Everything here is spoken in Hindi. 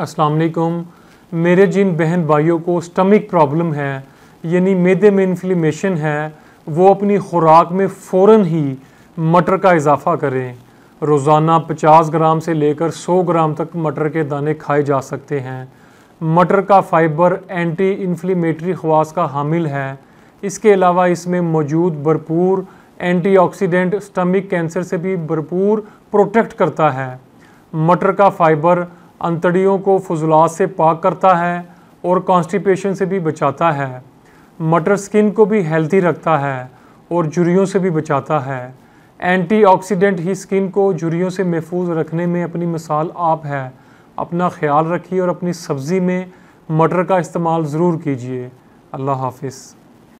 अस्सलाम वालेकुम मेरे जिन बहन भाइयों को स्टमिक प्रॉब्लम है यानी मैदे में इन्फ्लेमेशन है वो अपनी खुराक में फ़ौर ही मटर का इजाफ़ा करें रोज़ाना 50 ग्राम से लेकर 100 ग्राम तक मटर के दाने खाए जा सकते हैं मटर का फाइबर एंटी इन्फ्लेमेटरी खवास का हामिल है इसके अलावा इसमें मौजूद भरपूर एंटीऑक्सीडेंट स्टमिक कैंसर से भी भरपूर प्रोटेक्ट करता है मटर का फाइबर अंतड़ियों को फजलात से पाक करता है और कॉन्स्टिपेशन से भी बचाता है मटर स्किन को भी हेल्थी रखता है और जुरियों से भी बचाता है एंटीऑक्सीडेंट ही स्किन को जुरियों से महफूज रखने में अपनी मिसाल आप है अपना ख्याल रखिए और अपनी सब्ज़ी में मटर का इस्तेमाल ज़रूर कीजिए अल्लाह हाफिज़